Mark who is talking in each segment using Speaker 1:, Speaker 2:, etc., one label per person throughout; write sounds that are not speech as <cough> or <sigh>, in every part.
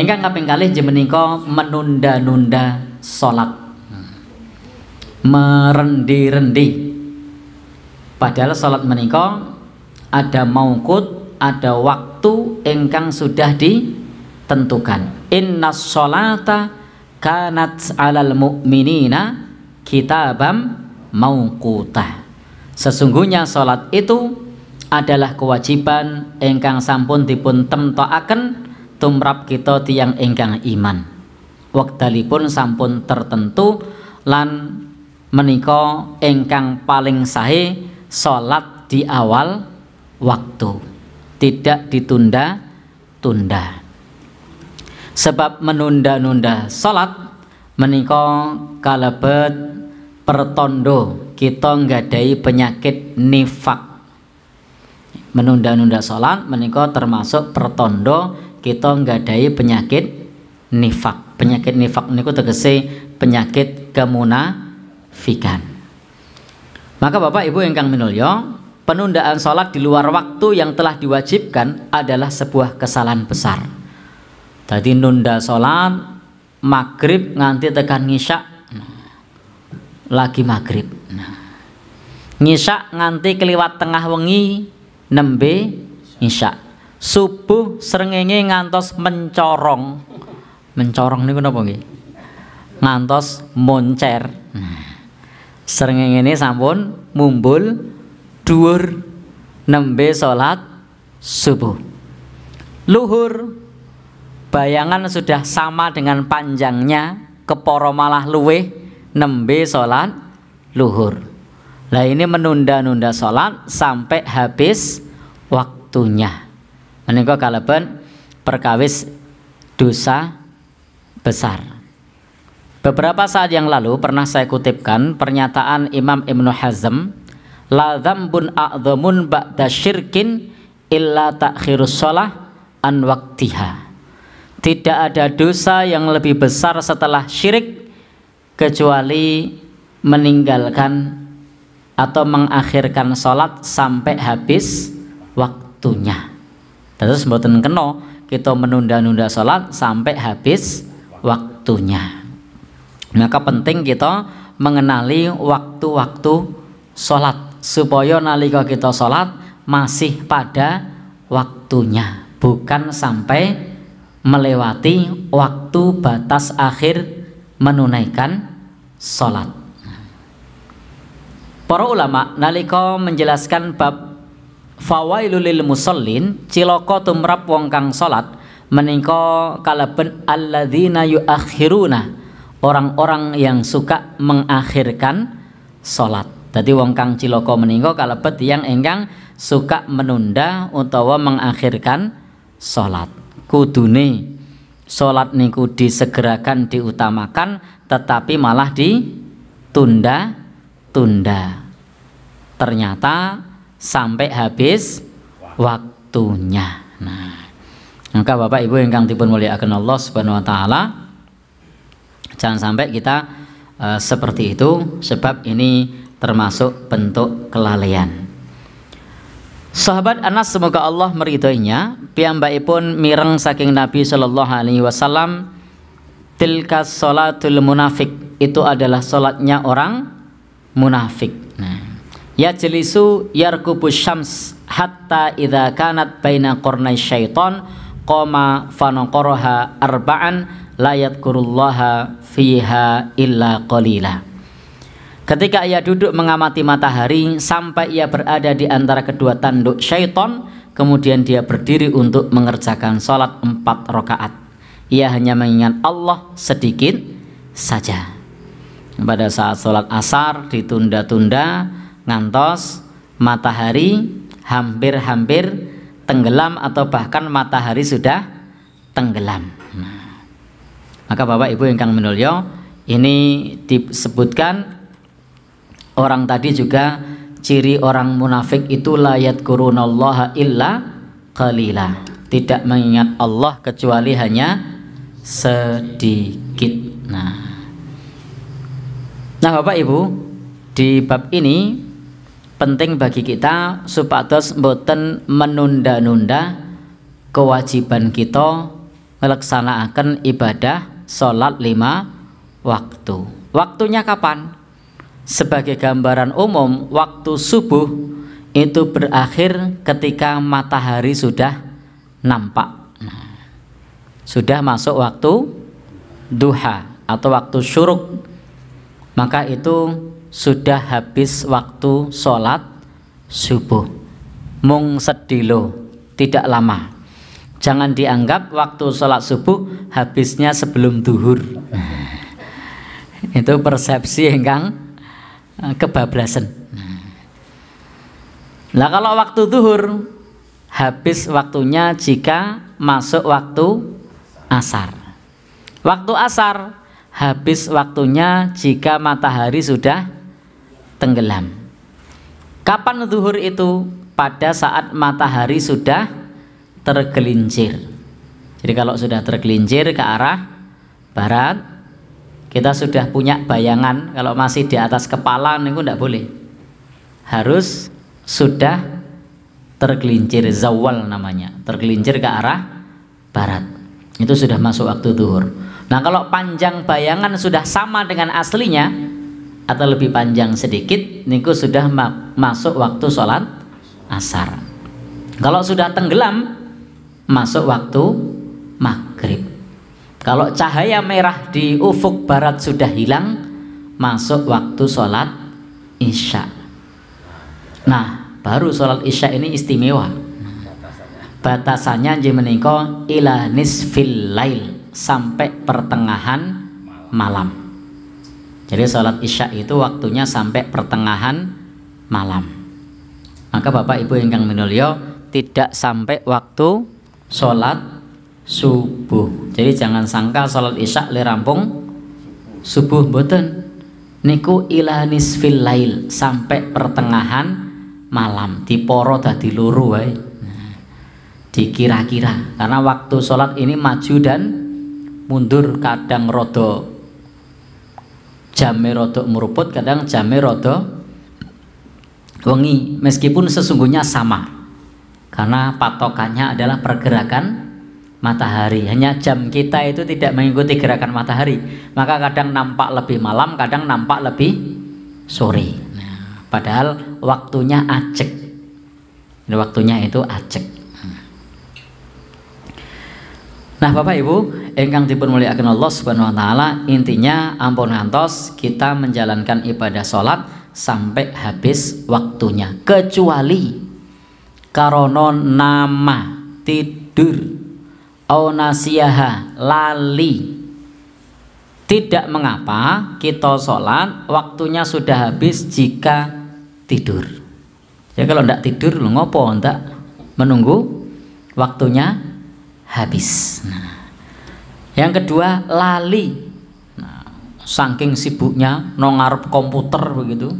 Speaker 1: Engkang kaping kalih jemeniko menunda-nunda sholat Merendi-rendi. Padahal sholat meniko ada mauqut, ada waktu engkang sudah ditentukan. Inna sholata kanat alal mu'minina kitabam mauqutah. Sesungguhnya sholat itu adalah kewajiban engkang sampun dipun temtoaken tumrap kita tiang ingkang iman wekdalipun sampun tertentu lan menika ingkang paling sahe salat di awal waktu tidak ditunda-tunda sebab menunda-nunda salat menika kalebet pertondo kita nggadai penyakit nifak menunda-nunda sholat menika termasuk pertondo kita nggadahi penyakit nifak penyakit nifak niku tegese penyakit kemunafikan maka Bapak Ibu yang kang minulya penundaan sholat di luar waktu yang telah diwajibkan adalah sebuah kesalahan besar tadi nunda sholat maghrib nganti tekan ngisya nah, lagi maghrib nah. nganti keliwat tengah wengi nembe ngisya subuh serengenge ngantos mencorong. Mencorong ini kenapa nih Ngantos moncer. serengenge ini sampun mumbul duur nembe salat subuh. Luhur bayangan sudah sama dengan panjangnya keporo malah luweh nembe salat luhur. Lah ini menunda-nunda salat sampai habis waktunya menika kalaban perkawis dosa besar. Beberapa saat yang lalu pernah saya kutipkan pernyataan Imam Ibnu Hazm, la dzambun a'dzamun ba'da syirkin illa ta'khirus shalah an waktiha. Tidak ada dosa yang lebih besar setelah syirik kecuali meninggalkan atau mengakhirkan sholat sampai habis waktunya terus mboten kena kita menunda-nunda sholat sampai habis waktunya maka penting kita mengenali waktu-waktu sholat supaya nalika kita sholat masih pada waktunya bukan sampai melewati waktu batas akhir menunaikan sholat para ulama nalika menjelaskan bab fawailul lil musallin cilaka tumrap wong kang salat menika kalaben alladzina yuakhiruna orang-orang yang suka mengakhirkan salat dadi wong kang cilaka menika kalebet yang engkang suka menunda utawa mengakhirkan salat kudune salat niku disegerakan diutamakan tetapi malah ditunda tunda ternyata sampai habis waktunya. Nah, maka Bapak Ibu yang ingkang mulia akan Allah Subhanahu wa taala jangan sampai kita uh, seperti itu sebab ini termasuk bentuk kelalaian. Sahabat Anas semoga Allah meridhoinya, piyambakipun mireng saking Nabi Shallallahu alaihi wasallam tilka salatul munafik itu adalah salatnya orang munafik yajlisu yarkubu syams hatta idha kanat baina qarnay syaiton qama fanqaraha arba'an layat kurullaha fiha illa qalila Ketika ia duduk mengamati matahari sampai ia berada di antara kedua tanduk syaiton, kemudian dia berdiri untuk mengerjakan sholat empat rakaat. Ia hanya mengingat Allah sedikit saja. Pada saat sholat asar ditunda-tunda, ngantos matahari hampir-hampir tenggelam atau bahkan matahari sudah tenggelam. Nah. maka Bapak Ibu yang kang menulyo, ini disebutkan orang tadi juga ciri orang munafik itu layat kurunallaha illa qalila. Tidak mengingat Allah kecuali hanya sedikit. Nah, nah Bapak Ibu, di bab ini penting bagi kita supados mboten menunda-nunda kewajiban kita melaksanakan ibadah sholat lima waktu waktunya kapan? sebagai gambaran umum waktu subuh itu berakhir ketika matahari sudah nampak nah, sudah masuk waktu duha atau waktu syuruk maka itu sudah habis waktu sholat subuh mung sedilo tidak lama jangan dianggap waktu sholat subuh habisnya sebelum duhur <laughs> itu persepsi yang eh, kebablasan Nah kalau waktu duhur habis waktunya jika masuk waktu asar. Waktu asar habis waktunya jika matahari sudah tenggelam. Kapan zuhur itu? Pada saat matahari sudah tergelincir. Jadi kalau sudah tergelincir ke arah barat, kita sudah punya bayangan kalau masih di atas kepala itu tidak boleh. Harus sudah tergelincir zawal namanya, tergelincir ke arah barat. Itu sudah masuk waktu zuhur. Nah, kalau panjang bayangan sudah sama dengan aslinya, atau lebih panjang sedikit niku sudah ma masuk waktu sholat asar kalau sudah tenggelam masuk waktu maghrib kalau cahaya merah di ufuk barat sudah hilang masuk waktu sholat isya nah baru sholat isya ini istimewa batasannya jemeniko ilah nisfil lail sampai pertengahan malam jadi sholat isya itu waktunya sampai pertengahan malam. Maka Bapak Ibu yang kang minulio tidak sampai waktu sholat subuh. Jadi jangan sangka sholat isya le rampung subuh boten. Niku ilanis fil lail sampai pertengahan malam Di poro luru wae. Di dikira-kira karena waktu sholat ini maju dan mundur kadang rodo jame rodok meruput kadang jame rodok wengi meskipun sesungguhnya sama karena patokannya adalah pergerakan matahari hanya jam kita itu tidak mengikuti gerakan matahari maka kadang nampak lebih malam kadang nampak lebih sore nah, padahal waktunya acek waktunya itu acek nah bapak ibu engkang dipermuliakan Allah Subhanahu wa taala intinya ampun ngantos kita menjalankan ibadah salat sampai habis waktunya kecuali karono nama tidur aunasiyaha lali tidak mengapa kita sholat waktunya sudah habis jika tidur ya kalau tidak tidur ngopo tidak menunggu waktunya habis. Nah yang kedua lali nah, saking sibuknya nongarap komputer begitu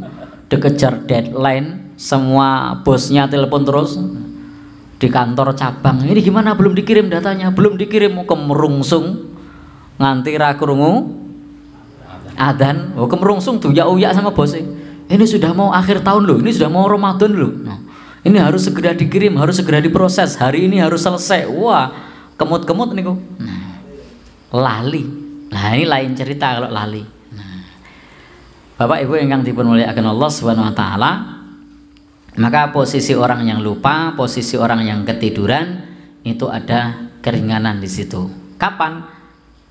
Speaker 1: dikejar deadline semua bosnya telepon terus di kantor cabang ini gimana belum dikirim datanya belum dikirim mau oh, kemerungsung nganti rakurungu adan oh kemerungsung tuh ya uya sama bosnya e. ini sudah mau akhir tahun loh ini sudah mau Ramadan loh nah, ini harus segera dikirim harus segera diproses hari ini harus selesai wah kemut-kemut nih kok nah, lali. Nah, ini lain cerita kalau lali. Nah. Bapak Ibu yang dipun mulai Allah Subhanahu wa taala, maka posisi orang yang lupa, posisi orang yang ketiduran itu ada keringanan di situ. Kapan?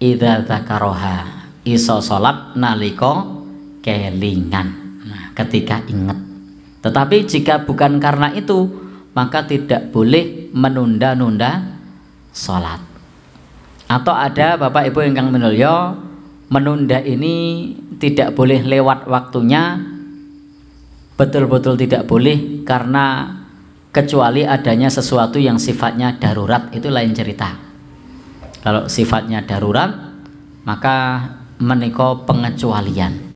Speaker 1: Idza zakaroha. Iso salat naliko kelingan. Nah, ketika ingat. Tetapi jika bukan karena itu, maka tidak boleh menunda-nunda salat atau ada Bapak Ibu yang kang menulyo menunda ini tidak boleh lewat waktunya betul-betul tidak boleh karena kecuali adanya sesuatu yang sifatnya darurat itu lain cerita kalau sifatnya darurat maka meniko pengecualian